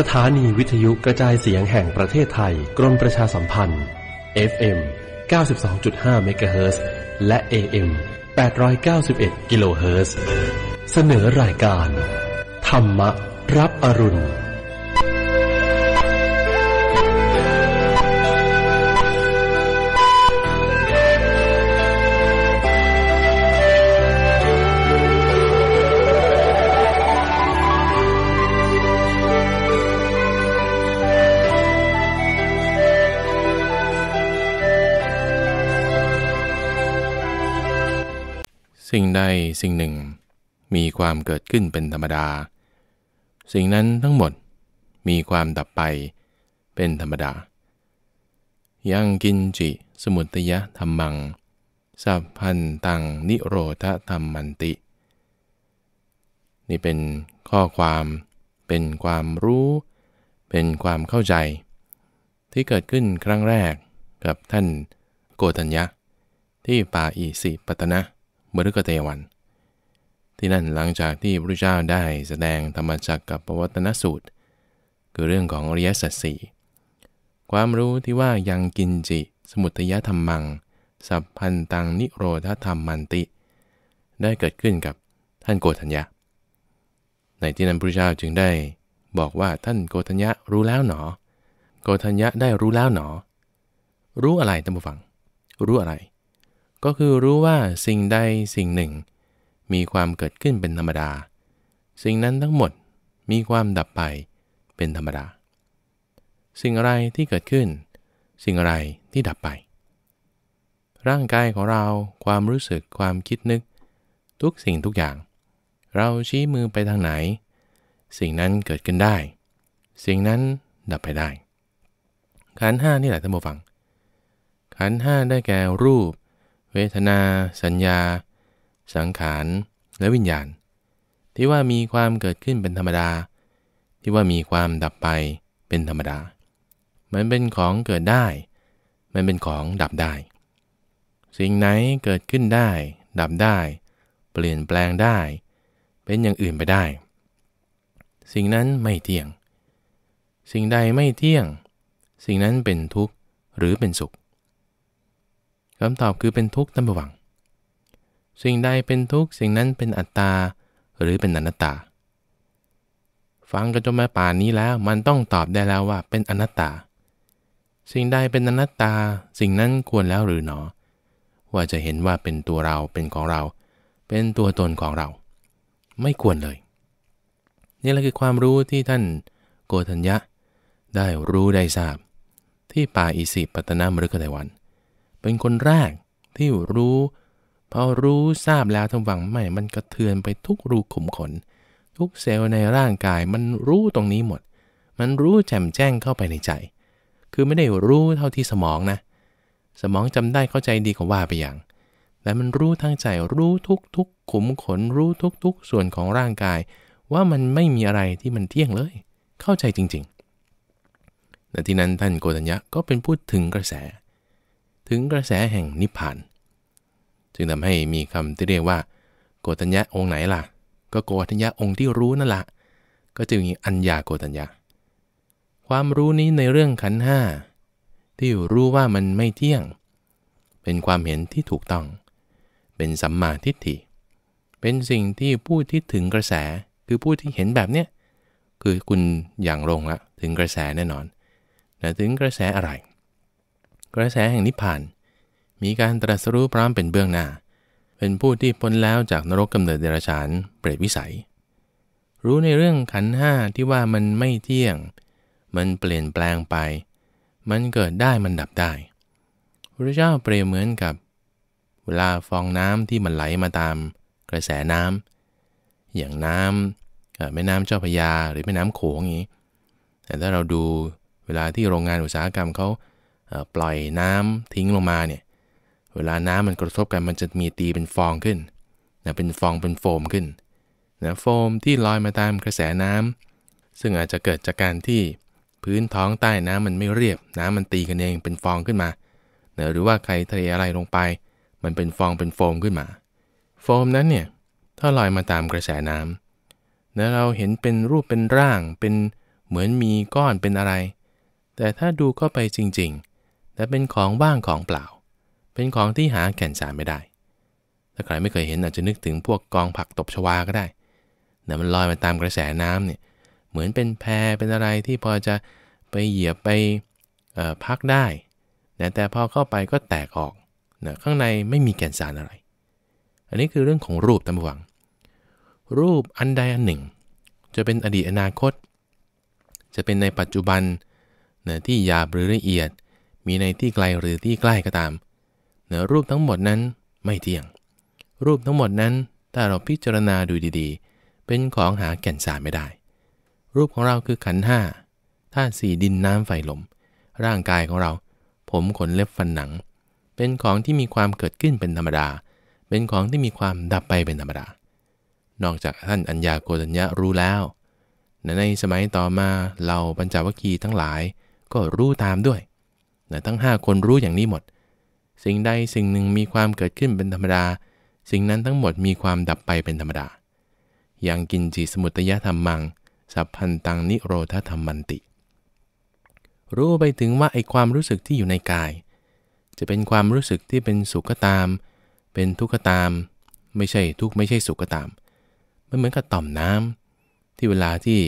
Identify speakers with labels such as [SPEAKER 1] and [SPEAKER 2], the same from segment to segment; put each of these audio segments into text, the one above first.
[SPEAKER 1] สถานีวิทยุกระจายเสียงแห่งประเทศไทย กรมประชาสัมพันธ์ FM 92.5 เมกะเฮิรตซ์และ AM 891 กิโลเฮิรตซ์เสนอรายการ ธรรมะ รับอรุณสิ่งใดสิ่งหนึ่งมีความเกิดขึ้นเป็นธรรมดา สิ่งนั้นทั้งหมดมีความดับไปเป็นธรรมดา ยังกินจิสมุตยะธรรมังสัพพันตัง นิโรธธรรมันติ นี่เป็นข้อความเป็นความรู้ เป็นความเข้าใจ ที่เกิดขึ้นครั้งแรกกับท่านโกตัญญะที่ป่าอีสิปตนะมฤกเทวัน ที่นั่นหลังจากที่พระเจ้าได้แสดงธรรมจักกับปวัตนสูตรคือเรื่องของอริยสัจสี่ความรู้ที่ว่ายังกินจิสมุทยธรรมัง สัพพันตังนิโรธธรรมมันติ ได้เกิดขึ้นกับท่านโกธัญญะ ในที่นั้นพระเจ้าจึงได้บอกว่าท่านโกธัญญะรู้แล้วหนอ โกธัญญะได้รู้แล้วหนอ รู้อะไรท่านผู้ฟังรู้อะไรก็คือรู้ว่าสิ่งใดสิ่งหนึ่ง มีความเกิดขึ้นเป็นธรรมดา สิ่งนั้นทั้งหมดมีความดับไปเป็นธรรมดา สิ่งอะไรที่เกิดขึ้น สิ่งอะไรที่ดับไป ร่างกายของเราความรู้สึกความคิดนึก ทุกสิ่งทุกอย่าง เราชี้มือไปทางไหน สิ่งนั้นเกิดขึ้นได้ สิ่งนั้นดับไปได้ขันห้านี่แหละท่านผู้ฟังขันห้าได้แก่รูปเวทนา สัญญา สังขารและวิญญาณ ที่ว่ามีความเกิดขึ้นเป็นธรรมดา ที่ว่ามีความดับไปเป็นธรรมดา มันเป็นของเกิดได้ มันเป็นของดับได้ สิ่งไหนเกิดขึ้นได้ ดับได้ เปลี่ยนแปลงได้ เป็นอย่างอื่นไปได้ สิ่งนั้นไม่เที่ยง สิ่งใดไม่เที่ยง สิ่งนั้นเป็นทุกข์หรือเป็นสุขคำตอบคือเป็นทุกข์ตั้งแต่วัง สิ่งใดเป็นทุกข์สิ่งนั้นเป็นอัตตาหรือเป็นอนัตตา ฟังกันจนมาป่านนี้แล้ว มันต้องตอบได้แล้วว่าเป็นอนัตตา สิ่งใดเป็นอนัตตาสิ่งนั้นควรแล้วหรือหนอ ว่าจะเห็นว่าเป็นตัวเราเป็นของเรา เป็นตัวตนของเรา ไม่ควรเลย นี่แหละคือความรู้ที่ท่านโกธัญญะ ได้รู้ได้ทราบ ที่ป่าอิสิปตนามฤคไตวันเป็นคนแรกที่รู้พอรู้ทราบแล้วทำหวังไม่ มันกระเทือนไปทุกรูขุมขน ทุกเซลล์ในร่างกายมันรู้ตรงนี้หมด มันรู้แจ่มแจ้งเข้าไปในใจ คือไม่ได้รู้เท่าที่สมองนะ สมองจำได้เข้าใจดีกว่าว่าไปอย่าง แต่มันรู้ทั้งใจรู้ทุกทุกขุมขน รู้ทุกทุกส่วนของร่างกาย ว่ามันไม่มีอะไรที่มันเที่ยงเลย เข้าใจจริงๆแต่ที่นั้นท่านโกตัญญะก็เป็นพูดถึงกระแสถึงกระแสแห่งนิพพาน จึงทำให้มีคำที่เรียกว่า โกตัญญะองค์ไหนล่ะ ก็โกตัญญะองค์ที่รู้นั่นละก็จึงมีอัญญาโกตัญญะ ความรู้นี้ในเรื่องขันห้าที่รู้ว่ามันไม่เที่ยง เป็นความเห็นที่ถูกต้อง เป็นสัมมาทิฏฐิ เป็นสิ่งที่ผู้ที่ถึงกระแสคือผู้ที่เห็นแบบเนี้ยคือคุณอย่างลงละถึงกระแสแน่นอนนะถึงกระแสอะไรกระแสแห่งนิพพาน มีการตรัสรู้พร้อมเป็นเบื้องหน้า เป็นผู้ที่พ้นแล้วจากนรกกำเนิดเดรัจฉานเปรตวิสัย รู้ในเรื่องขันห้าที่ว่ามันไม่เที่ยง มันเปลี่ยนแปลงไป มันเกิดได้มันดับได้พระเจ้าเปรียบเหมือนกับเวลาฟองน้ำที่มันไหลมาตาม กระแสน้ำ อย่างน้ำแม่น้ำเจ้าพยาหรือแม่น้ำโขงอย่างนี้ แต่ถ้าเราดูเวลาที่โรงงานอุตสาหกรรมเขาปล่อยน้ำทิ้งลงมาเนี่ย เวลาน้ำมันกระทบกันมันจะมีตีเป็นฟองขึ้นนะเป็นฟองเป็นโฟมขึ้นนะโฟมที่ลอยมาตามกระแสน้ำ ซึ่งอาจจะเกิดจากการที่พื้นท้องใต้น้ำมันไม่เรียบ น้ำมันตีกันเองเป็นฟองขึ้นมานะหรือว่าใครเทอะไรลงไป มันเป็นฟองเป็นโฟมขึ้นมา โฟมนั้นเนี่ย ถ้าลอยมาตามกระแสน้ำเราเห็นเป็นรูปเป็นร่าง เป็นเหมือนมีก้อนเป็นอะไร แต่ถ้าดูเข้าไปจริงๆแต่เป็นของว่างของเปล่า เป็นของที่หาแก่นสารไม่ได้ถ้าใครไม่เคยเห็นอาจจะนึกถึงพวกกองผักตบชวาก็ได้น่มันลอยมาตามกระแสน้ำเนี่ย เหมือนเป็นแพเป็นอะไรที่พอจะไปเหยียบไปพักได้ แต่พอเข้าไปก็แตกออกนะข้างในไม่มีแก่นสารอะไร อันนี้คือเรื่องของรูปตำหวังรูปอันใดอันหนึ่งจะเป็นอดีตอนาคต จะเป็นในปัจจุบันนะที่หยาบหรือละเอียดมีในที่ไกลหรือที่ใกล้ก็ตามเนื้อรูปทั้งหมดนั้นไม่เที่ยง รูปทั้งหมดนั้นถ้าเราพิจารณาดูดีๆ เป็นของหาแก่นสารไม่ได้ รูปของเราคือขันห้าธาตุสี่ดินน้ำไฟลม ร่างกายของเรา ผมขนเล็บฟันหนัง เป็นของที่มีความเกิดขึ้นเป็นธรรมดา เป็นของที่มีความดับไปเป็นธรรมดา นอกจากท่านอัญญาโกฏัญญารู้แล้วในสมัยต่อมาเราปัญจวัคคีย์ทั้งหลายก็รู้ตามด้วยนะทั้ง 5 คนรู้อย่างนี้หมด สิ่งใดสิ่งหนึ่งมีความเกิดขึ้นเป็นธรรมดา สิ่งนั้นทั้งหมดมีความดับไปเป็นธรรมดาอย่างกินจีสมุตยธรรมมัง สัพพันตังนิโรธธรรมมันติ รู้ไปถึงว่าไอความรู้สึกที่อยู่ในกาย จะเป็นความรู้สึกที่เป็นสุขก็ตาม เป็นทุกข์ก็ตาม ไม่ใช่ทุกข์ไม่ใช่สุขก็ตามมันเหมือนกับต่อมน้ำ ที่เวลาที่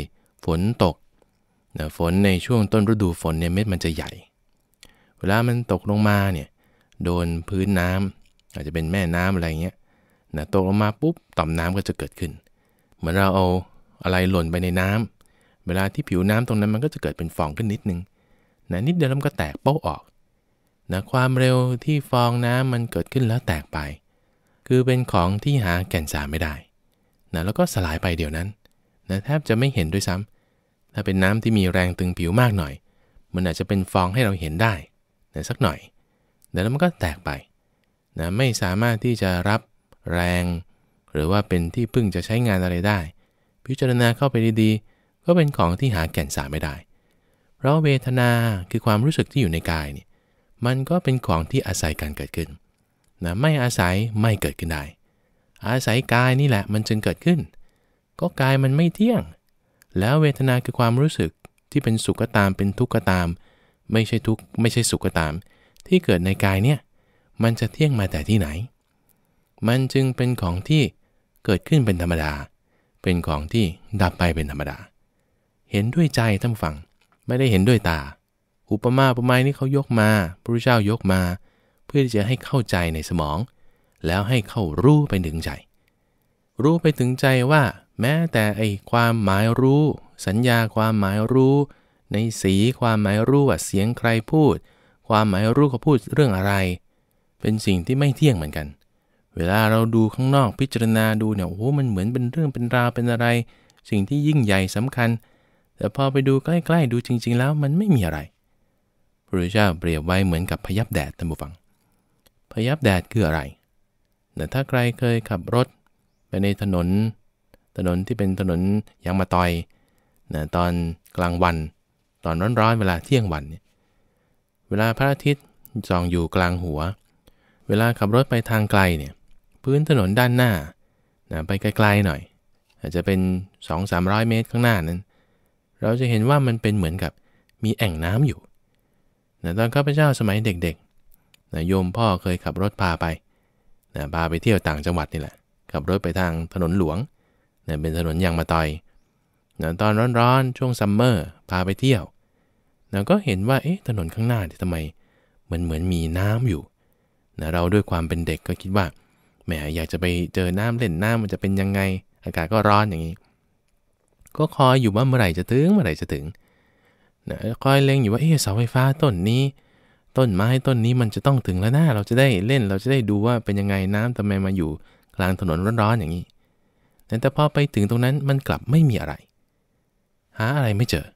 [SPEAKER 1] ฝนตกฝนในช่วงต้นฤดูฝนเนี่ยเม็ดมันจะใหญ่เวลามันตกลงมาเนี่ยโดนพื้นน้ำอาจจะเป็นแม่น้ำอะไรเงี้ยนะตกลงมาปุ๊บต่อมน้ำก็จะเกิดขึ้น เหมือนเราเอาอะไรหล่นไปในน้ำ เวลาที่ผิวน้ำตรงนั้นมันก็จะเกิดเป็นฟองขึ้นนิดนึงนะนิดเดียวมันก็แตกโป๊ะออกนะความเร็วที่ฟองน้ำมันเกิดขึ้นแล้วแตกไป คือเป็นของที่หาแก่นสารไม่ได้นะแล้วก็สลายไปเดี๋ยวนั้นนะแทบจะไม่เห็นด้วยซ้ำ ถ้าเป็นน้ำที่มีแรงตึงผิวมากหน่อย มันอาจจะเป็นฟองให้เราเห็นได้นสักหน่อยแล้วมันก็แตกไปนะไม่สามารถที่จะรับแรง หรือว่าเป็นที่พึ่งจะใช้งานอะไรได้ พิจารณาเข้าไปดีๆ ก็เป็นของที่หาแก่นสารไม่ได้ เพราะเวทนาคือความรู้สึกที่อยู่ในกายเนี่ยมันก็เป็นของที่อาศัยการเกิดขึ้นนะไม่อาศัยไม่เกิดขึ้นได้ อาศัยกายนี่แหละ มันจึงเกิดขึ้น ก็กายมันไม่เที่ยง แล้วเวทนาคือความรู้สึกที่เป็นสุขก็ตามเป็นทุกข์ก็ตามไม่ใช่ทุกข์ไม่ใช่สุขก็ตาม ที่เกิดในกายเนี่ยมันจะเที่ยงมาแต่ที่ไหน มันจึงเป็นของที่เกิดขึ้นเป็นธรรมดา เป็นของที่ดับไปเป็นธรรมดา เห็นด้วยใจทั้งฝั่งไม่ได้เห็นด้วยตา อุปมาอุปไมยนี่เขายกมาพระพุทธเจ้ายกมา เพื่อที่จะให้เข้าใจในสมอง แล้วให้เข้ารู้ไปถึงใจ รู้ไปถึงใจว่า แม้แต่ไอความหมายรู้ สัญญาความหมายรู้ในสีความหมายรู้ว่าเสียงใครพูด ความหมายรู้เขาพูดเรื่องอะไร เป็นสิ่งที่ไม่เที่ยงเหมือนกัน เวลาเราดูข้างนอกพิจารณาดูเนี่ย โอ้โห มันเหมือนเป็นเรื่องเป็นราวเป็นอะไร สิ่งที่ยิ่งใหญ่สำคัญ แต่พอไปดูใกล้ ๆ ดูจริง ๆ แล้วมันไม่มีอะไรพระเจ้าเปรียบไว้เหมือนกับพยับแดดท่านผู้ฟัง พยับแดดคืออะไร แต่ถ้าใครเคยขับรถ ไปในถนน ถนนที่เป็นถนนยางมาตอยนะตอนกลางวันตอนร้อนๆเวลาเที่ยงวันเนี่ย เวลาพระอาทิตย์ส่องอยู่กลางหัว เวลาขับรถไปทางไกลเนี่ย พื้นถนนด้านหน้านะไปไกลๆหน่อย อาจจะเป็น 2-300 เมตรข้างหน้านั้น เราจะเห็นว่ามันเป็นเหมือนกับมีแอ่งน้ำอยู่นะตอนข้าพเจ้าสมัยเด็กๆนะโยมพ่อเคยขับรถพาไปนะพาไปเที่ยวต่างจังหวัดนี่แหละ ขับรถไปทางถนนหลวงนะเป็นถนนยางมาตอยนะตอนร้อนๆช่วงซัมเมอร์พาไปเที่ยวนะก็เห็นว่าเอ๊ะถนนข้างหน้าที่ทำไมมันเหมือนมีน้ำอยู่นะเราด้วยความเป็นเด็กก็คิดว่าแหมอยากจะไปเจอน้ำเล่นน้ำมันจะเป็นยังไง อากาศก็ร้อนอย่างนี้ก็คอยอยู่ว่าเมื่อไหร่จะถึงเมื่อไหร่จะถึงนะคอยเล็งอยู่ว่าเอ๊ะเสาไฟฟ้าต้นนี้ต้นไม้ต้นนี้มันจะต้องถึงแล้วนะเราจะได้เล่นเราจะได้ดูว่าเป็นยังไงน้ำทำไมมาอยู่กลางถนนร้อนๆอย่างนี้แต่พอไปถึงตรงนั้นมันกลับไม่มีอะไรหาอะไรไม่เจอ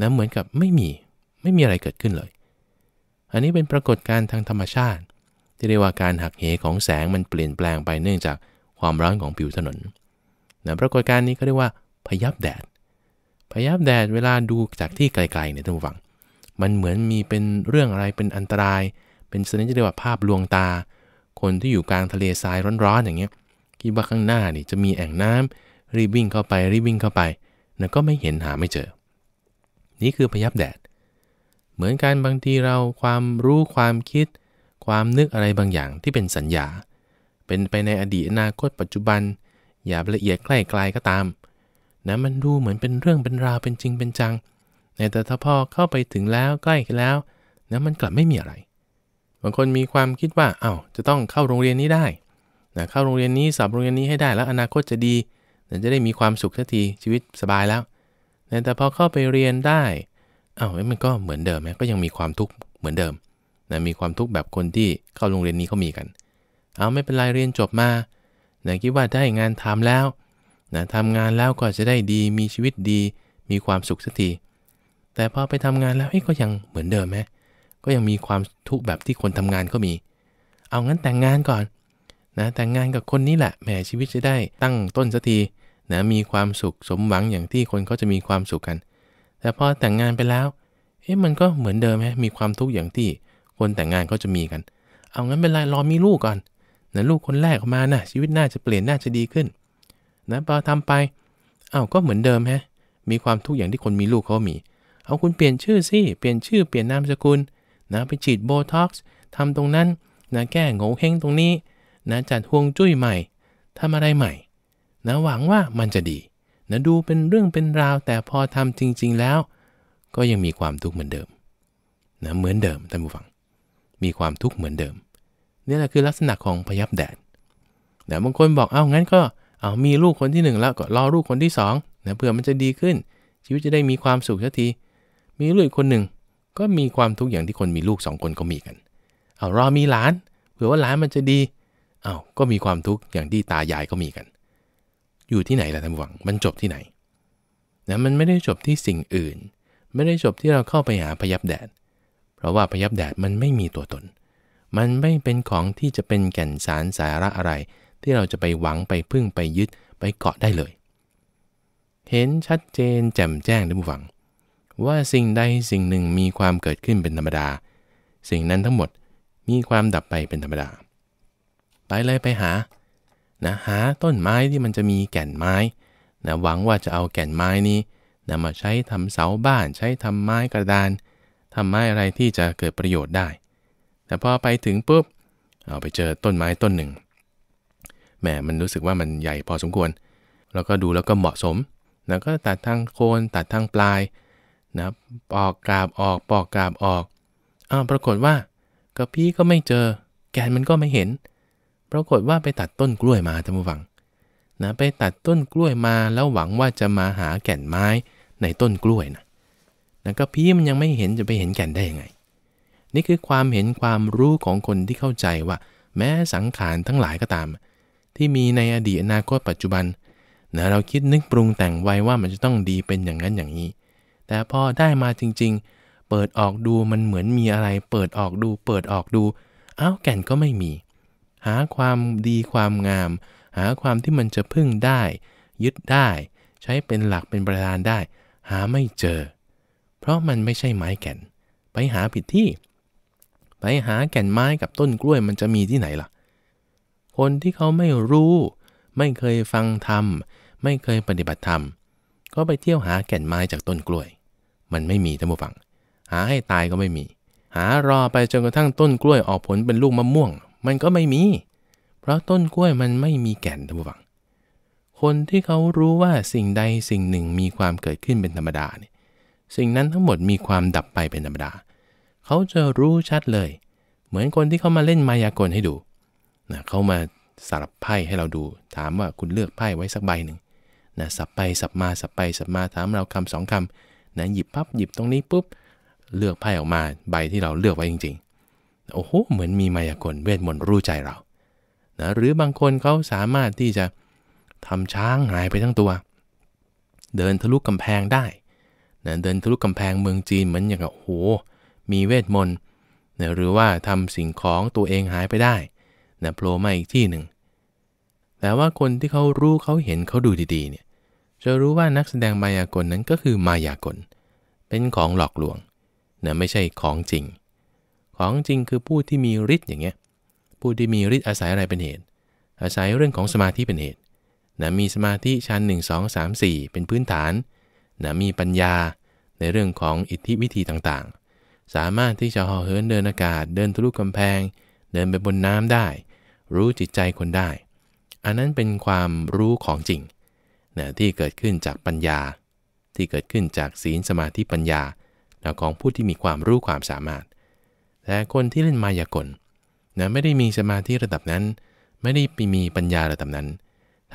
[SPEAKER 1] นะเหมือนกับไม่มี ไม่มีอะไรเกิดขึ้นเลย อันนี้เป็นปรากฏการณ์ทางธรรมชาติ ที่เรียกว่าการหักเหของแสงมันเปลี่ยนแปลงไปเนื่องจากความร้อนของผิวถนนนะปรากฏการณ์นี้ก็เรียกว่าพยับแดด พยับแดดเวลาดูจากที่ไกลๆเนี่ยท่านผู้ฟัง มันเหมือนมีเป็นเรื่องอะไรเป็นอันตราย เป็นสนิทเรียกว่าภาพลวงตา คนที่อยู่กลางทะเลทรายร้อนๆ อย่างเงี้ยคิดว่าข้างหน้านี่จะมีแอ่งน้ำรีบวิ่งเข้าไป รีบวิ่งเข้าไปนะก็ไม่เห็นหาไม่เจอ นี่คือพยับแดด เหมือนกันบางทีเราความรู้ความคิด ความนึกอะไรบางอย่างที่เป็นสัญญา เป็นไปในอดีตอนาคตปัจจุบัน อย่าละเอียดใกล้ไกลก็ตามนะมันดูเหมือนเป็นเรื่องเป็นราวเป็นจริงเป็นจังแต่ถ้าพอเข้าไปถึงแล้วใกล้แล้วนะมันกลับไม่มีอะไร บางคนมีความคิดว่าเอา้าจะต้องเข้าโรงเรียนนี้ได้นะเข้าโรงเรียนนี้สอบโรงเรียนนี้ให้ได้ แล้วอนาคตจะดีจะได้มีความสุขสักที ชีวิตสบายแล้ว แต่พอเข้าไปเรียนได้ เอา้ามันก็เหมือนเดิมก็ยังมีความทุกข์เหมือนเดิมนะมีความทุกข์แบบคนที่เข้าโรงเรียนนี้เขามีกัน เอาไม่เป็นไรเรียนจบมานะคิดว่าได้งานทำแล้วนะทำงานแล้วก็จะได้ดี มีชีวิตดี มีความสุขสักที แต่พอไปทำงานแล้วเฮ้ยก็ยังเหมือนเดิมไหมก็ยังมีความทุกข์แบบที่คนทำงานก็มี เอางั้นแต่งงานก่อนนะแต่งงานกับคนนี้แหละ แหมชีวิตจะได้ตั้งต้นสักทีนะมีความสุขสมหวังอย่างที่คนเขาจะมีความสุขกันแต่พอแต่งงานไปแล้วเอ๊ะมันก็เหมือนเดิมฮะมีความทุกข์อย่างที่ คนแต่งงานเขาจะมีกัน เอางั้นเป็นไรรอมีลูกก่อนนะลูกคนแรกมานะชีวิตน่าจะเปลี่ยนน่าจะดีขึ้นนะพอทำไปเอาก็เหมือนเดิมฮะมีความทุกข์อย่างที่คนมีลูกเขามี เอาคุณเปลี่ยนชื่อสิเปลี่ยนชื่อเปลี่ยนนามสกุลนะไปฉีดโบท็อกซ์ทำตรงนั้นนะแก้โง่เฮงตรงนี้ นะจัดฮวงจุ้ยใหม่ทำอะไรใหม่นะหวังว่ามันจะดีนะดูเป็นเรื่องเป็นราวแต่พอทำจริงๆแล้ว ก็ยังมีความทุกข์เหมือนเดิมนะเหมือนเดิมท่านผู้ฟัง มีความทุกข์เหมือนเดิมนี่แหละคือลักษณะของพยับแดดนะบางคนบอกเอางั้นก็เอามีลูกคนที่ 1 แล้วก็รอลูกคนที่2นะเผื่อมันจะดีขึ้น ชีวิตจะได้มีความสุขสักที มีลูกคนหนึ่งก็มีความทุกข์อย่างที่คนมีลูก2คนก็มีกันเอารอมีหลาน เผื่อว่าหลานมันจะดีเอาก็มีความทุกข์อย่างที่ตายายก็มีกันอยู่ที่ไหนล่ะท่านหวัง มันจบที่ไหน นะ มันไม่ได้จบที่สิ่งอื่น ไม่ได้จบที่เราเข้าไปหาพยับแดด เพราะว่าพยับแดดมันไม่มีตัวตน มันไม่เป็นของที่จะเป็นแก่นสารสาระอะไร ที่เราจะไปหวังไปพึ่งไปยึดไปเกาะได้เลย เห็นชัดเจนแจ่มแจ้งท่านผู้ฟัง ว่าสิ่งใดสิ่งหนึ่งมีความเกิดขึ้นเป็นธรรมดา สิ่งนั้นทั้งหมดมีความดับไปเป็นธรรมดา ไปเลยไปหานะหาต้นไม้ที่มันจะมีแก่นไม้นะหวังว่าจะเอาแก่นไม้นี้นะมาใช้ทำเสาบ้านใช้ทำไม้กระดาน ทำไม้อะไรที่จะเกิดประโยชน์ได้ แต่พอไปถึงปุ๊บเอาไปเจอต้นไม้ต้นหนึ่งแหมมันรู้สึกว่ามันใหญ่พอสมควรแล้วก็ดูแล้วก็เหมาะสมแล้วก็ตัดทางโคน ตัดทางปลายนะปอกกาบออกปอกกาบออกอ้าวปรากฏว่ากระพี้ก็ไม่เจอ แกนมันก็ไม่เห็นปรากฏว่าไปตัดต้นกล้วยมาท่านผู้ฟัง นะไปตัดต้นกล้วยมาแล้วหวังว่าจะมาหาแก่นไม้ในต้นกล้วยนะนะก็พี่มันยังไม่เห็นจะไปเห็นแก่นได้ยังไง นี่คือความเห็นความรู้ของคนที่เข้าใจว่า แม้สังขารทั้งหลายก็ตาม ที่มีในอดีตอนาคตปัจจุบันนะเราคิดนึกปรุงแต่งไว้ว่ามันจะต้องดีเป็นอย่างนั้นอย่างนี้ แต่พอได้มาจริง ๆ เปิดออกดูมันเหมือนมีอะไร เปิดออกดู เปิดออกดูอ้าวแก่นก็ไม่มีหาความดีความงาม หาความที่มันจะพึ่งได้ ยึดได้ ใช้เป็นหลักเป็นประธานได้ หาไม่เจอเพราะมันไม่ใช่ไม้แก่น ไปหาผิดที่ ไปหาแก่นไม้กับต้นกล้วยมันจะมีที่ไหนล่ะคนที่เขาไม่รู้ ไม่เคยฟังธรรมไม่เคยปฏิบัติธรรม ก็ไปเที่ยวหาแก่นไม้จากต้นกล้วย มันไม่มีท่านผู้ฟังหาให้ตายก็ไม่มี หารอไปจนกระทั่งต้นกล้วยออกผลเป็นลูกมะม่วงมันก็ไม่มี เพราะต้นกล้วยมันไม่มีแก่นท่านผู้ฟังคนที่เขารู้ว่าสิ่งใดสิ่งหนึ่งมีความเกิดขึ้นเป็นธรรมดาเนี่ย สิ่งนั้นทั้งหมดมีความดับไปเป็นธรรมดา เขาจะรู้ชัดเลย เหมือนคนที่เขามาเล่นมายากลให้ดูนะเขามาสลับไพ่ให้เราดู ถามว่าคุณเลือกไพ่ไว้สักใบหนึ่งนะสับไปสับมาสับไปสับมาถามเราคำสองคำนะหยิบปับ๊บหยิบตรงนี้ ปุ๊บ เลือกไพ่ออกมาใบที่เราเลือกไว้จริง ๆโอ้โหเหมือนมีมายากลเวทมนต์รู้ใจเรานะหรือบางคนเขาสามารถที่จะทำช้างหายไปทั้งตัว เดินทะลุกกำแพงได้นะเดินทะลุกกำแพงเมืองจีนเหมือนอย่างโอ้โหมีเวทมนต์นะหรือว่าทำสิ่งของตัวเองหายไปได้ นะโผล่มาอีกที่หนึ่ง แต่ว่าคนที่เขารู้ เขาเห็นเขาดูดีๆ เนี่ย จะรู้ว่านักแสดงมายากลนั้นก็คือมายากล เป็นของหลอกลวงนะไม่ใช่ของจริงของจริงคือผู้ที่มีฤทธิ์อย่างเงี้ย ผู้ที่มีฤทธิ์อาศัยอะไรเป็นเหตุ อาศัยเรื่องของสมาธิเป็นเหตุนะมีสมาธิชั้น 1 2 3 4 เป็นพื้นฐานนะมีปัญญาในเรื่องของอิทธิวิธีต่างๆ สามารถที่จะห่อเหินเดินอากาศเดินทะลุกำแพง เดินไปบนน้ำได้ รู้จิตใจคนได้ อันนั้นเป็นความรู้ของจริงนะที่เกิดขึ้นจากปัญญา ที่เกิดขึ้นจากศีลสมาธิปัญญาของผู้ที่มีความรู้ความสามารถแตะคนที่เล่นมายากลนะไม่ได้มีสมาธิระดับนั้น ไม่ได้มีปัญญาระดับนั้น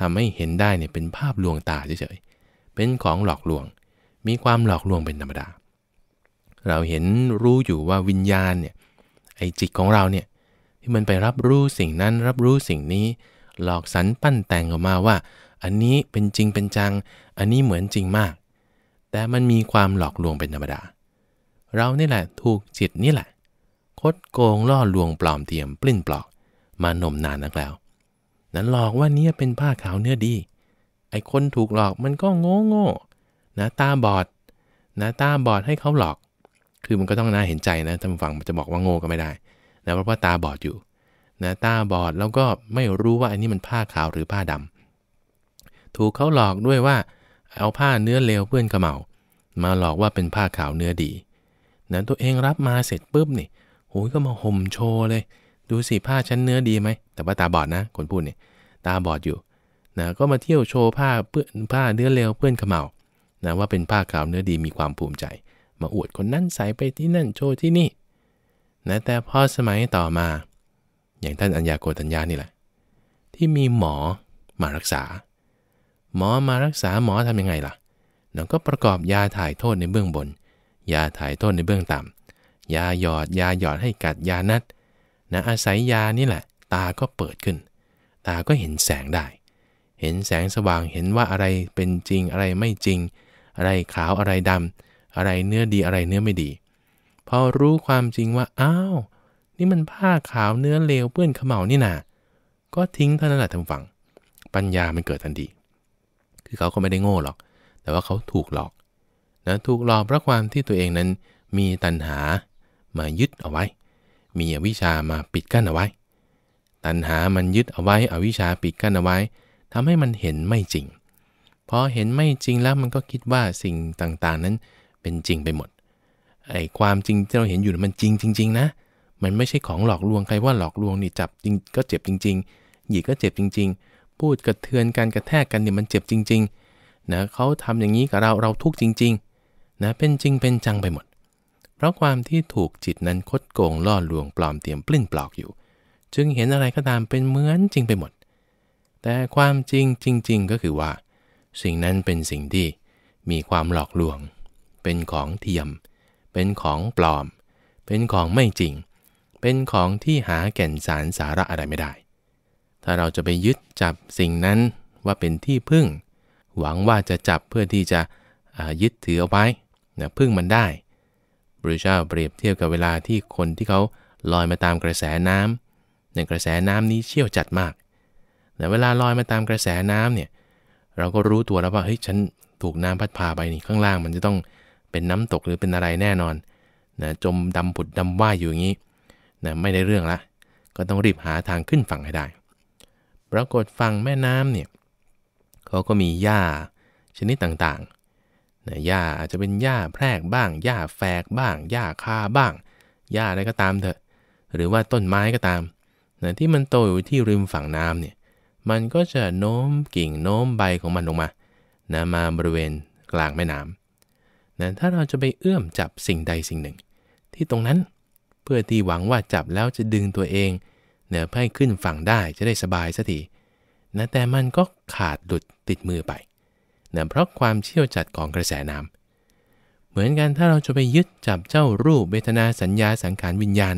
[SPEAKER 1] ทำให้เห็นได้เนี่ยเป็นภาพลวงตาเฉยๆเป็นของหลอกลวง มีความหลอกลวงเป็นธรรมดา เราเห็นรู้อยู่ว่าวิญญาณเนี่ยไอจิตของเราเนี่ยที่มันไปรับรู้สิ่งนั้นรับรู้สิ่งนี้ หลอกสรรปั้นแต่งออกมาว่า อันนี้เป็นจริงเป็นจังอันนี้เหมือนจริงมาก แต่มันมีความหลอกลวงเป็นธรรมดา เรานี่แหละถูกจิตนี่แหละคดโกงล่อลวงปลอมเทียมปลิ้นปลอกมานมนานนักแล้ว นั้นหลอกว่าเนี่ยเป็นผ้าขาวเนื้อดี ไอ้คนถูกหลอกมันก็โง่โง่นะตาบอดนะตาบอดให้เขาหลอก คือมันก็ต้องน่าเห็นใจนะท่านฟังจะบอกว่าโง่ก็ไม่ได้นะเพราะว่าตาบอดอยู่นะตาบอดแล้วก็ไม่รู้ว่าอันนี้มันผ้าขาวหรือผ้าดำ ถูกเขาหลอกด้วยว่าเอาผ้าเนื้อเลวเพื่อนกระเมา มาหลอกว่าเป็นผ้าขาวเนื้อดีนะตัวเองรับมาเสร็จปุ๊บนี่โอ้ยก็มาห่มโชว์เลย ดูสิผ้าชั้นเนื้อดีไหมแต่ว่าตาบอดนะ คนพูดเนี่ยตาบอดอยู่นะก็มาเที่ยวโชว์ผ้าเพื่อนผ้าเนื้อเลวเพื่อนขมเหลานะว่าเป็นผ้าขาวเนื้อดีมีความภูมิใจ มาอวดคนนั้นใส่ไปที่นั่นโชว์ที่นี่นะแต่พอสมัยต่อมา อย่างท่านอัญญาโกตัญญานี่แหละ ที่มีหมอมารักษา หมอมารักษาหมอทํำยังไงล่ะนะก็ประกอบยาถ่ายโทษในเบื้องบน ยาถ่ายโทษในเบื้องต่ำยาหยอดยาหยอดให้กัดยานัดนะอาศัยยานี่แหละ ตาก็เปิดขึ้น ตาก็เห็นแสงได้ เห็นแสงสว่างเห็นว่าอะไรเป็นจริงอะไรไม่จริง อะไรขาวอะไรดำอะไรเนื้อดีอะไรเนื้อไม่ดี พอรู้ความจริงว่า อ้าว นี่มันผ้าขาวเนื้อเลวเปื้อนขมเหลานี่นาก็ทิ้งเท่านั้นแหละทางฝั่ง ปัญญามันเกิดทันทีคือเขาก็ไม่ได้โง่หรอก แต่ว่าเขาถูกหลอกนะถูกหลอกเพราะความที่ตัวเองนั้นมีตัณหามายึดเอาไว้ มีอวิชามาปิดกั้นเอาไว้ตัณหามันยึดเอาไว้อวิชาปิดกั้นเอาไว้ ทำให้มันเห็นไม่จริง พอเห็นไม่จริงแล้วมันก็คิดว่าสิ่งต่างๆนั้นเป็นจริงไปหมดไอ้ความจริงที่เราเห็นอยู่มันจริงจริง ๆ นะ มันไม่ใช่ของหลอกลวงใครว่าหลอกลวงนี่จับจริงก็เจ็บจริง ๆ หยิกก็เจ็บจริง ๆ พูดกระเทือนการกระแทกกันเนี่ยมันเจ็บจริงๆนะเขาทำอย่างนี้กับเราเราทุกข์จริงๆนะเป็นจริงเป็นจังไปหมดเพราะความที่ถูกจิตนั้นคดโกงล่อลวงปลอมเตรียมปลิ้นปลอกอยู่ จึงเห็นอะไรก็ตามเป็นเหมือนจริงไปหมด แต่ความจริงจริงๆ ก็คือว่า สิ่งนั้นเป็นสิ่งที่มีความหลอกลวง เป็นของเทียม เป็นของปลอม เป็นของไม่จริง เป็นของที่หาแก่นสารสาระอะไรไม่ได้ ถ้าเราจะไปยึดจับสิ่งนั้นว่าเป็นที่พึ่ง หวังว่าจะจับเพื่อที่จะยึดถือเอาไว้นะพึ่งมันได้พระเจ้าเปรียบเทียบกับเวลาที่คนที่เขาลอยมาตามกระแสน้ำในกระแสน้ำนี้เชี่ยวจัดมาก แต่เวลาลอยมาตามกระแสน้ำเนี่ย เราก็รู้ตัวแล้วว่าเฮ้ยฉันถูกน้ำพัดพาไปนี่ข้างล่างมันจะต้องเป็นน้ำตกหรือเป็นอะไรแน่นอน นะจมดำผุดดำว่ายอยู่อย่างนี้นะไม่ได้เรื่องละก็ต้องรีบหาทางขึ้นฝั่งให้ได้ ปรากฏฝั่งแม่น้ำเนี่ยเขาก็มีหญ้าชนิดต่างนหญ้าอาจจะเป็นหญ้าแพรกบ้างหญ้าแฝกบ้างหญ้าคาบ้างหญ้าอะไรก็ตามเถอะ หรือว่าต้นไม้ก็ตามนะที่มันโตอยู่ที่ริมฝั่งน้ำเนี่ยมันก็จะโน้มกิ่งโน้มใบของมันลงมานะมาบริเวณกลางแม่น้ำนะถ้าเราจะไปเอื้อมจับสิ่งใดสิ่งหนึ่ง ที่ตรงนั้นเพื่อที่หวังว่าจับแล้วจะดึงตัวเองเนี่ยให้ขึ้นฝั่งได้จะได้สบายสักทีนะแต่มันก็ขาดหลุดติดมือไปเน่ยเพราะความเชี่ยวจัดของกระแสน้ำ เหมือนกันถ้าเราจะไปยึดจับเจ้ารูปเวทนาสัญญาสังขารวิญญาณ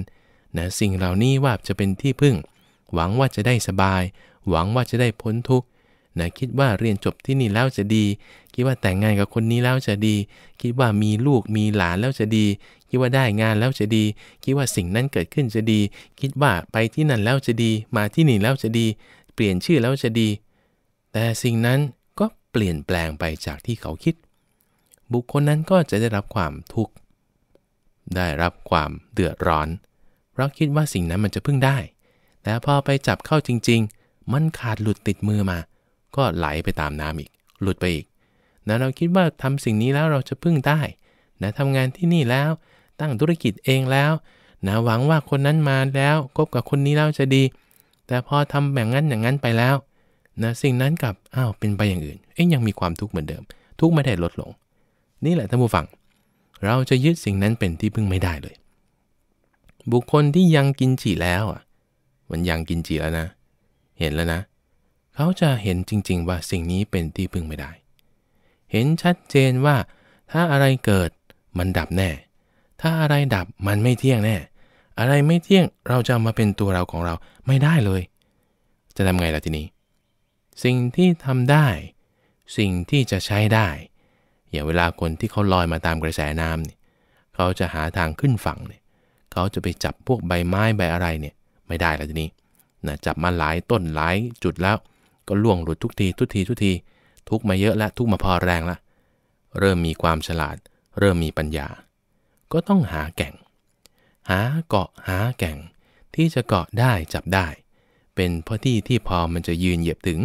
[SPEAKER 1] เนะสิ่งเหล่านี้ว่าจะเป็นที่พึ่ง หวังว่าจะได้สบาย หวังว่าจะได้พ้นทุกข์นะคิดว่าเรียนจบที่นี่แล้วจะดี คิดว่าแต่งงานกับคนนี้แล้วจะดี คิดว่ามีลูกมีหลานแล้วจะดี คิดว่าได้งานแล้วจะดี คิดว่าสิ่งนั้นเกิดขึ้นจะดี คิดว่าไปที่นั่นแล้วจะดี มาที่นี่แล้วจะดี เปลี่ยนชื่อแล้วจะดี แต่สิ่งนั้นปลี่ยนแปลงไปจากที่เขาคิด บุคคลนั้นก็จะได้รับความทุกข์ได้รับความเดือดร้อน เพราะคิดว่าสิ่งนั้นมันจะพึ่งได้ แต่พอไปจับเข้าจริงๆ มันขาดหลุดติดมือมา ก็ไหลไปตามน้ำอีก หลุดไปอีกนะเราคิดว่าทำสิ่งนี้แล้วเราจะพึ่งได้นะทำงานที่นี่แล้วตั้งธุรกิจเองแล้วนะหวังว่าคนนั้นมาแล้วคบกับคนนี้แล้วจะดี แต่พอทำแบบงั้นอย่างนั้นไปแล้วนะสิ่งนั้นกับอ้าวเป็นไปอย่างอื่น เอ็ยยังมีความทุกข์เหมือนเดิม ทุกข์ไม่ได้ลดลง นี่แหละท่านผู้ฟังเราจะยึดสิ่งนั้นเป็นที่พึ่งไม่ได้เลย บุคคลที่ยังกินจีแล้วอ่ะมันยังกินจีแล้วนะ เห็นแล้วนะ เขาจะเห็นจริงๆว่าสิ่งนี้เป็นที่พึ่งไม่ได้ เห็นชัดเจนว่า ถ้าอะไรเกิดมันดับแน่ ถ้าอะไรดับมันไม่เที่ยงแน่อะไรไม่เที่ยงเราจะมาเป็นตัวเราของเราไม่ได้เลย จะทำไงล่ะทีนี้สิ่งที่ทำได้ สิ่งที่จะใช้ได้ อย่างเวลาคนที่เขาลอยมาตามกระแสน้ำเนี่ยเขาจะหาทางขึ้นฝั่งเนี่ยเขาจะไปจับพวกใบไม้ใบอะไรเนี่ย ไม่ได้แล้วทีนี้นะจับมาหลายต้นหลายจุดแล้ว ก็ล่วงหลุดทุกทีทุกทีทุกทีทุกมาเยอะและทุกมาพอแรงละ เริ่มมีความฉลาด เริ่มมีปัญญา ก็ต้องหาแก่ง หาเกาะหาแก่ง ที่จะเกาะได้จับได้ เป็นพ้อที่ที่พอมันจะยืนเหยียบถึง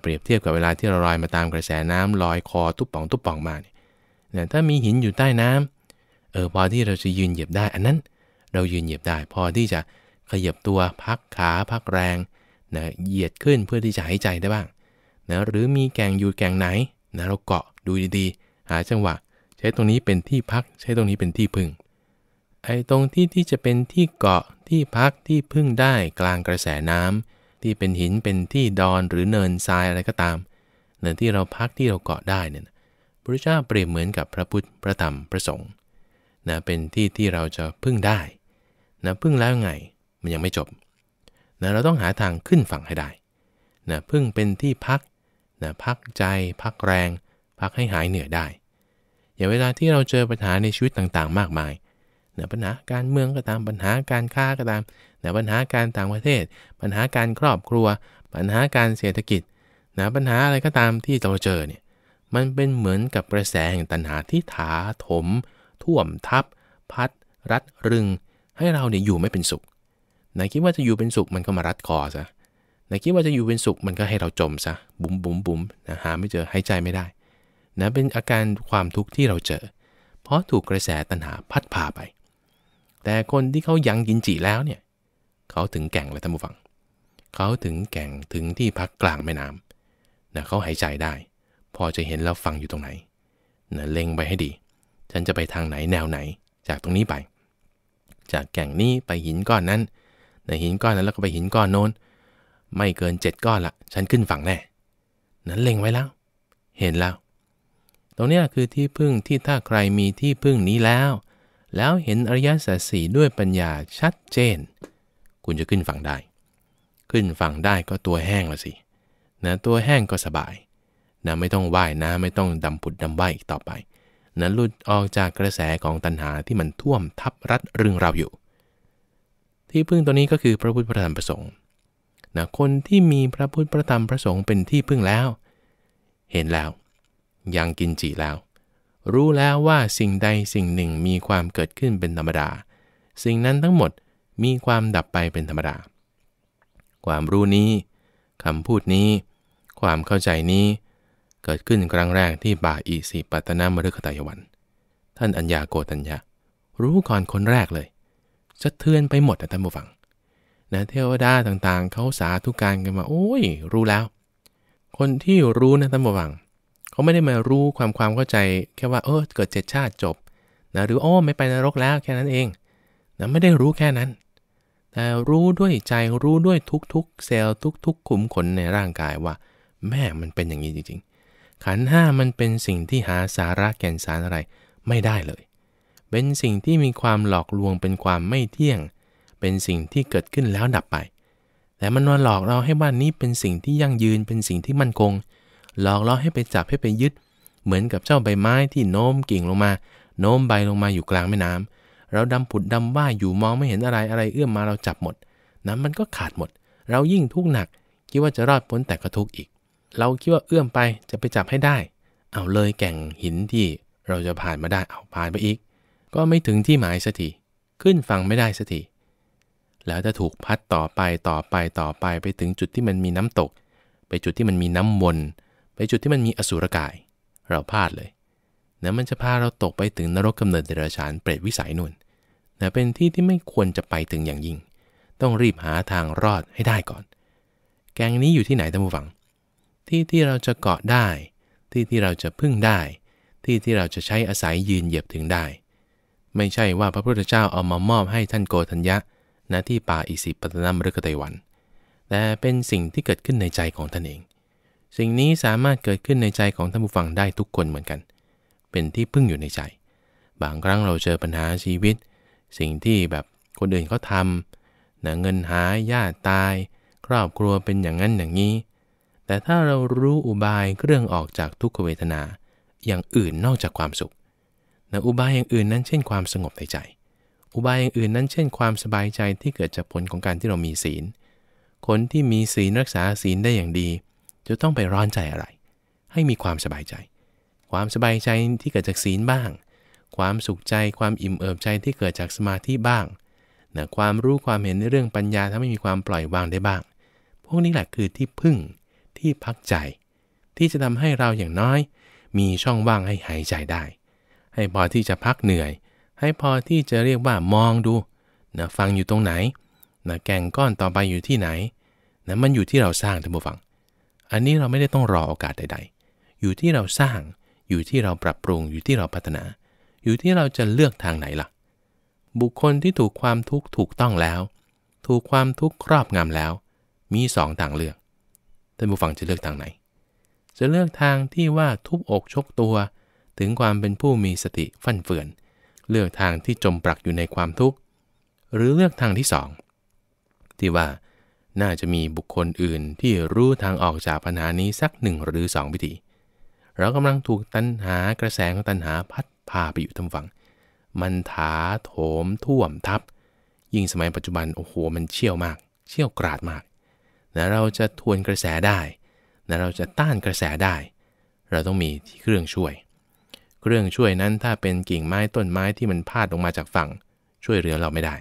[SPEAKER 1] เปรียบเทียบกับเวลาที่เราลอยมาตามกระแสน้ำลอยคอทุบป่องทุบป่องมาเนี่ยนะถ้ามีหินอยู่ใต้น้ำเออพอที่เราจะยืนเหยียบได้ อันนั้น เรายืนเหยียบได้พอที่จะขยับตัวพักขาพักแรงนะเหยียดขึ้นเพื่อที่จะหายใจได้บ้างนะหรือมีแกงอยู่แกงไหนนะเราเกาะดูดีๆหาจังหวะใช้ตรงนี้เป็นที่พักใช้ตรงนี้เป็นที่พึ่งไอ้ตรงที่ที่จะเป็นที่เกาะที่พักที่พึ่งได้กลางกระแสน้ำที่เป็นหินเป็นที่ ดอนหรือเนินทรายอะไรก็ตามเนินที่เราพักที่เราเกาะได้เนี่ยพระเจ้าเปรียบเหมือนกับพระพุทธ พระธรรมพระสงฆ์นะเป็นที่ที่เราจะพึ่งได้นะพึ่งแล้วไงมันยังไม่จบนะเราต้องหาทางขึ้นฝั่งให้ได้นะพึ่งเป็นที่พักนะพักใจ พักแรง พักให้หายเหนื่อยได้ อย่างเวลาที่เราเจอปัญหาในชีวิตต่างๆ มากมายนะปัญหาการเมืองก็ตามปัญหาการค้าก็ตามน่ปัญหาการต่างประเทศ ปัญหาการครอบครัว ปัญหาการเศรษฐกิจนะปัญหาอะไรก็ตามที่เราเจอเนี่ย มันเป็นเหมือนกับกระแสแห่งตัณหาที่ถาถม ท่วมทับพัด รัดรึง ให้เราเนี่ยอยู่ไม่เป็นสุขไหนคิดว่าจะอยู่เป็นสุขมันก็มารัดคอซะไหนคิดว่าจะอยู่เป็นสุขมันก็ให้เราจมซะบุ๋มบุ๋มบุ๋มนะหาไม่เจอหายใจไม่ได้นะเป็นอาการความทุกข์ที่เราเจอ เพราะถูกกระแสตัณหาพัดพาไป แต่คนที่เขายังกินจีแล้วเนี่ยเขาถึงแก่งเลยท่านผู้ฟัง เขาถึงแก่งถึงที่พักกลางแม่น้ำนะเขาหายใจได้ พอจะเห็นแล้วฟังอยู่ตรงไหนนะเล็งไปให้ดี ฉันจะไปทางไหนแนวไหน จากตรงนี้ไป จากแก่งนี้ไปหินก้อนนั้นนหินก้อนนั้นแล้วก็ไปหินก้อนโน้น ไม่เกินเจ็ดก้อนละฉันขึ้นฝั่งแน่นั้นเล็งไว้แล้ว เห็นแล้ว ตรงนี้คือที่พึ่งที่ถ้าใครมีที่พึ่งนี้แล้ว แล้วเห็นอริยสัจสี่ด้วยปัญญาชัดเจนคุณจะขึ้นฝั่งได้ ขึ้นฝั่งได้ก็ตัวแห้งละสินะตัวแห้งก็สบายนะไม่ต้องว่ายนะไม่ต้องดำผุดดำว่ายอีกต่อไปนะหลุดออกจากกระแสของตัณหาที่มันท่วมทับรัดรึงเราอยู่ ที่พึ่งตัวนี้ก็คือพระพุทธพระธรรมพระสงฆ์นะคนที่มีพระพุทธพระธรรมพระสงฆ์เป็นที่พึ่งแล้ว เห็นแล้ว ยังกินจีแล้ว รู้แล้วว่าสิ่งใดสิ่งหนึ่งมีความเกิดขึ้นเป็นธรรมดา สิ่งนั้นทั้งหมดมีความดับไปเป็นธรรมดา ความรู้นี้ คำพูดนี้ ความเข้าใจนี้ เกิดขึ้นครั้งแรก ที่บาอิสิปัตนามฤคตายวัน ท่านอัญญาโกตัญญา รู้ก่อนคนแรกเลยสะเทือนไปหมดนะท่านผู้ฟังนะเทวดาต่างๆเขาสาธุการกันมา โอ้ยรู้แล้ว คนที่รู้นะท่านผู้ฟังเขาไม่ได้มารู้ความความเข้าใจ แค่ว่า เออเกิดเจ็ดชาติจบนะหรือโอ้ไม่ไปนรกแล้วแค่นั้นเองนะไม่ได้รู้แค่นั้นแต่รู้ด้วยใจรู้ด้วยทุกๆ เซลล์ทุกๆขุมขนในร่างกายว่า แม่มันเป็นอย่างนี้จริงๆ ขันห้ามันเป็นสิ่งที่หาสาระแก่นสารอะไรไม่ได้เลย เป็นสิ่งที่มีความหลอกลวงเป็นความไม่เที่ยง เป็นสิ่งที่เกิดขึ้นแล้วดับไป แต่มันมาหลอกเราให้ว่านนี้เป็นสิ่งที่ยั่งยืนเป็นสิ่งที่มั่นคง หลอกเราให้ไปจับให้ไปยึด เหมือนกับเจ้าใบไม้ที่โน้มกิ่งลงมา โน้มใบลงมาอยู่กลางแม่น้ำเราดำผุดดำว่าอยู่มองไม่เห็นอะไรอะไรเอื้อมมาเราจับหมด น้ะมันก็ขาดหมด เรายิ่งทุกข์หนักคิดว่าจะรอดพ้นแต่ก็ทุกข์อีก เราคิดว่าเอื้อมไปจะไปจับให้ได้ เอาเลยแก่งหินที่ เราจะผ่านมาได้เอาผ่านไปอีก ก็ไม่ถึงที่หมายสักทีขึ้นฟังไม่ได้สักทีแล้วจะถูกพัดต่อไปต่อไปต่อไปไปถึงจุดที่มันมีน้ำตก ไปจุดที่มันมีน้ำวนไปจุดที่มันมีอสุรกาย เราพลาดเลยนะมันจะพาเราตกไปถึงนรกกำเนิดเดรัจฉานเปรตวิสัยนุ่นนะเป็นที่ที่ไม่ควรจะไปถึงอย่างยิ่ง ต้องรีบหาทางรอดให้ได้ก่อน แกงนี้อยู่ที่ไหนท่านผู้ฟัง ที่ที่เราจะเกาะได้ ที่ที่เราจะพึ่งได้ ที่ที่เราจะใช้อาศัยยืนเหยียบถึงได้ ไม่ใช่ว่าพระพุทธเจ้าเอามามอบให้ท่านโกธัญญะ ณที่ป่าอิสิปตนัมฤกตะวัน แต่เป็นสิ่งที่เกิดขึ้นในใจของท่านเอง สิ่งนี้สามารถเกิดขึ้นในใจของท่านผู้ฟังได้ทุกคนเหมือนกันเเป็นที่พึ่งอยู่ในใจ บางครั้งเราเจอปัญหาชีวิต สิ่งที่แบบคนอื่นเขาทำนะเงินหายญาติตาย ครอบครัวเป็นอย่างนั้นอย่างนี้ แต่ถ้าเรารู้อุบายเครื่องออกจากทุกขเวทนา อย่างอื่นนอกจากความสุขนะอุบายอย่างอื่นนั้นเช่นความสงบในใจ อุบายอย่างอื่นนั้นเช่นความสบายใจที่เกิดจากผลของการที่เรามีศีล คนที่มีศีลรักษาศีลได้อย่างดี จะต้องไปร้อนใจอะไร ให้มีความสบายใจความสบายใจที่เกิดจากศีลบ้าง ความสุขใจ ความอิ่มเอิบใจที่เกิดจากสมาธิบ้างนะความรู้ความเห็นในเรื่องปัญญาทำให้มีความปล่อยวางได้บ้าง พวกนี้แหละคือที่พึ่ง ที่พักใจ ที่จะทำให้เราอย่างน้อย มีช่องว่างให้หายใจได้ ให้พอที่จะพักเหนื่อย ให้พอที่จะเรียกว่ามองดูนะฟังอยู่ตรงไหนนะแก่งก้อนต่อไปอยู่ที่ไหนนะมันอยู่ที่เราสร้างท่านผู้ฟัง อันนี้เราไม่ได้ต้องรอโอกาสใด ๆ อยู่ที่เราสร้างอยู่ที่เราปรับปรุงอยู่ที่เราพัฒนา อยู่ที่เราจะเลือกทางไหนล่ะ บุคคลที่ถูกความทุกข์ถูกต้องแล้ว ถูกความทุกข์ครอบงำแล้ว มีสองทางเลือกท่านผู้ฟังจะเลือกทางไหน จะเลือกทางที่ว่าทุบอกชกตัว ถึงความเป็นผู้มีสติฟั่นเฟือนเลือกทางที่จมปลักอยู่ในความทุกข์หรือเลือกทางที่สองที่ว่า น่าจะมีบุคคลอื่นที่รู้ทางออกจากปัญหานี้สักหนึ่งหรือสองวิธีเรากำลังถูกตันหากระแสของตันหาพัดพาไปอยู่ทางฝั่ง มันถาโถมท่วมทับ ยิ่งสมัยปัจจุบันโอ้โหมันเชี่ยวมาก เชี่ยวกราดมากนะเราจะทวนกระแสได้นะเราจะต้านกระแสได้ เราต้องมีเครื่องช่วย เครื่องช่วยนั้นถ้าเป็นกิ่งไม้ต้นไม้ที่มันพาดลงมาจากฝั่ง ช่วยเรือเราไม่ได้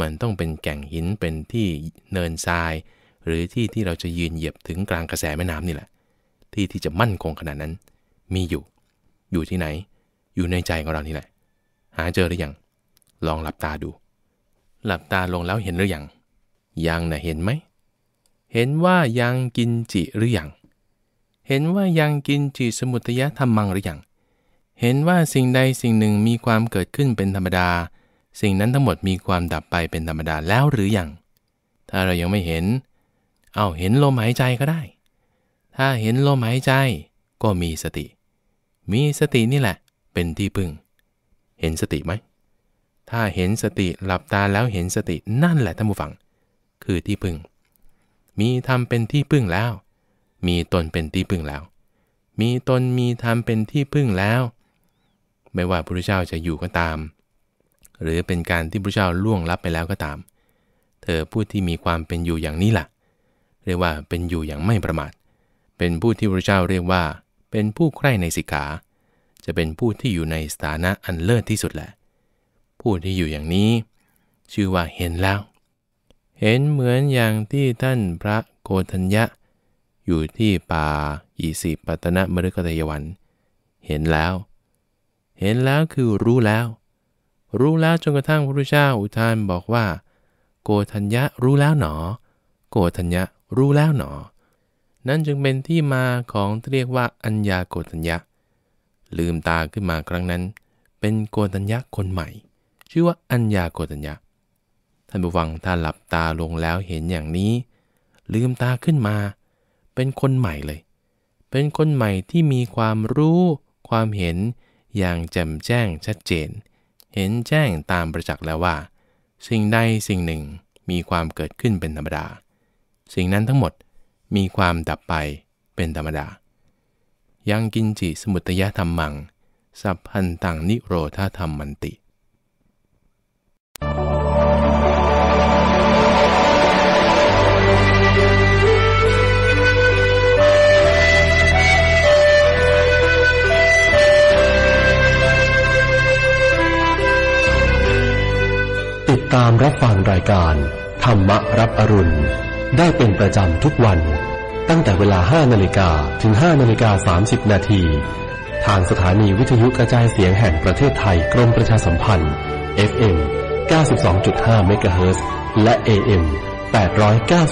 [SPEAKER 1] มันต้องเป็นแก่งหินเป็นที่เนินทรายหรือที่ที่เราจะยืนเหยียบถึงกลางกระแสแม่น้ำนี่แหละที่ที่จะมั่นคงขนาดนั้น มีอยู่ อยู่ที่ไหน อยู่ในใจของเรานี่แหละ หาเจอหรือยัง ลองหลับตาดู หลับตาลงแล้วเห็นหรือยัง ยังนะเห็นไหม เห็นว่ายังกินจิหรือยัง เห็นว่ายังกินจิสมุตยะธรรมังหรือยังเห็นว่าสิ่งใดสิ่งหนึ่งมีความเกิดขึ้นเป็นธรรมดา สิ่งนั้นทั้งหมดมีความดับไปเป็นธรรมดาแล้วหรือยังถ้าเรายังไม่เห็น เอาเห็นลมหายใจก็ได้ถ้าเห็นลมหายใจก็มีสติ มีสตินี่แหละเป็นที่พึ่ง เห็นสติไหม ถ้าเห็นสติ หลับตาแล้วเห็นสตินั่นแหละท่านผู้ฟัง คือที่พึ่ง มีธรรมเป็นที่พึ่งแล้ว มีตนเป็นที่พึ่งแล้ว มีตนมีธรรมเป็นที่พึ่งแล้ว ไม่ว่าพระพุทธเจ้าจะอยู่ก็ตาม หรือเป็นการที่พระพุทธเจ้าล่วงลับไปแล้วก็ตาม เธอผู้ที่มีความเป็นอยู่อย่างนี้ละ่ะ เรียกว่าเป็นอยู่อย่างไม่ประมาทเป็นผู้ที่พระเจ้าเรียกว่า เป็นผู้ใคร่ในสิกขา จะเป็นผู้ที่อยู่ในสถานะอันเลิศที่สุดแหละผู้ที่อยู่อย่างนี้ ชื่อว่าเห็นแล้ว เห็นเหมือนอย่างที่ท่านพระโกธัญญะ อยู่ที่ป่าอิสิปัตนมฤคตยวัน เห็นแล้ว เห็นแล้วคือรู้แล้ว รู้แล้วจนกระทั่งพระพุทธเจ้าอุทานบอกว่าโกธัญญะรู้แล้วหนอโกธัญญะรู้แล้วหนอนั่นจึงเป็นที่มาของเรียกว่าอัญญาโกตัญญะลืมตาขึ้นมาครั้งนั้น เป็นโกตัญญะคนใหม่ ชื่อว่าอัญญาโกตัญญะท่านผู้ฟังถ้าหลับตาลงแล้วเห็นอย่างนี้ ลืมตาขึ้นมา เป็นคนใหม่เลย เป็นคนใหม่ที่มีความรู้ความเห็นอย่างแจ่มแจ้งชัดเจน เห็นแจ้งตามประจักษ์แล้วว่า สิ่งใดสิ่งหนึ่งมีความเกิดขึ้นเป็นธรรมดา สิ่งนั้นทั้งหมดมีความดับไปเป็นธรรมดา ยังกินจิสมุตยธรรมัง สัพพันตังนิโรธาธรรมมันติ ติดตามรับฟังรายการ ธรรมะรับอรุณได้เป็นประจำทุกวัน ตั้งแต่เวลา 5นาฬิกาถึง 5นาฬิกา30นาทีทางสถานีวิทยุกระจายเสียงแห่งประเทศไทยกรมประชาสัมพันธ์ FM 92.5เมกะเฮิรตซ์และ AM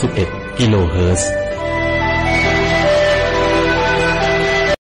[SPEAKER 1] 891กิโลเฮิรตซ์